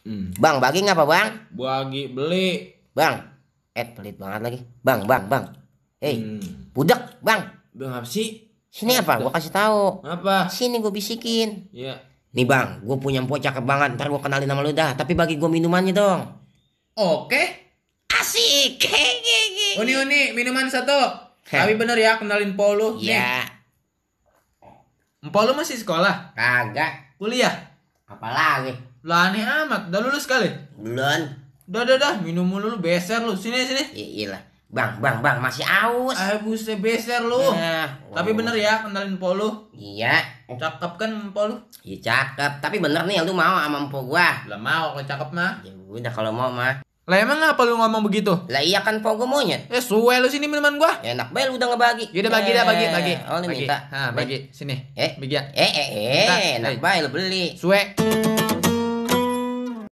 Hmm. Bang, bagi ngapa bang? Bagi beli. Bang, eh pelit banget lagi. Bang, bang, bang. Hei, hmm. budak, bang. Bang apa sih? Sini apa? Gue kasih tahu. Apa? Sini gue bisikin. Iya. Nih bang, gue punya empo cakep banget. Ntar gue kenalin nama lu dah. Tapi bagi gue minumannya dong. Oke. Asik. uni uni minuman satu. Tapi bener ya kenalin Polo. Iya. Empok lu masih sekolah? Kagak. Kuliah? Apalagi? Lah aneh amat, udah lulus kali? Belum. Udah, udah, udah, minum mulu lu, beser lu. Sini, sini. Iya iya Bang, bang, bang, masih aus. Eh, buset beser lu. Nah, tapi bener ya, kenalin empo lu. Iya. Cakep kan empo lu? Iya, cakep. Tapi bener nih, lu mau sama empo gua. Belum mau kalau cakep mah. Ya udah kalau mau mah. Lah emang apa lu ngomong begitu? Lah iya kan pogo monyet. Ya suwe lu sini minuman gua. Ya, enak bae lu udah ngebagi. Ya udah bagi dah bagi eh, bagi. Oh lu minta. Ha ah, bagi sini. Eh bagi ya. Eh eh eh. Enak eh. bae lu beli. Suwe.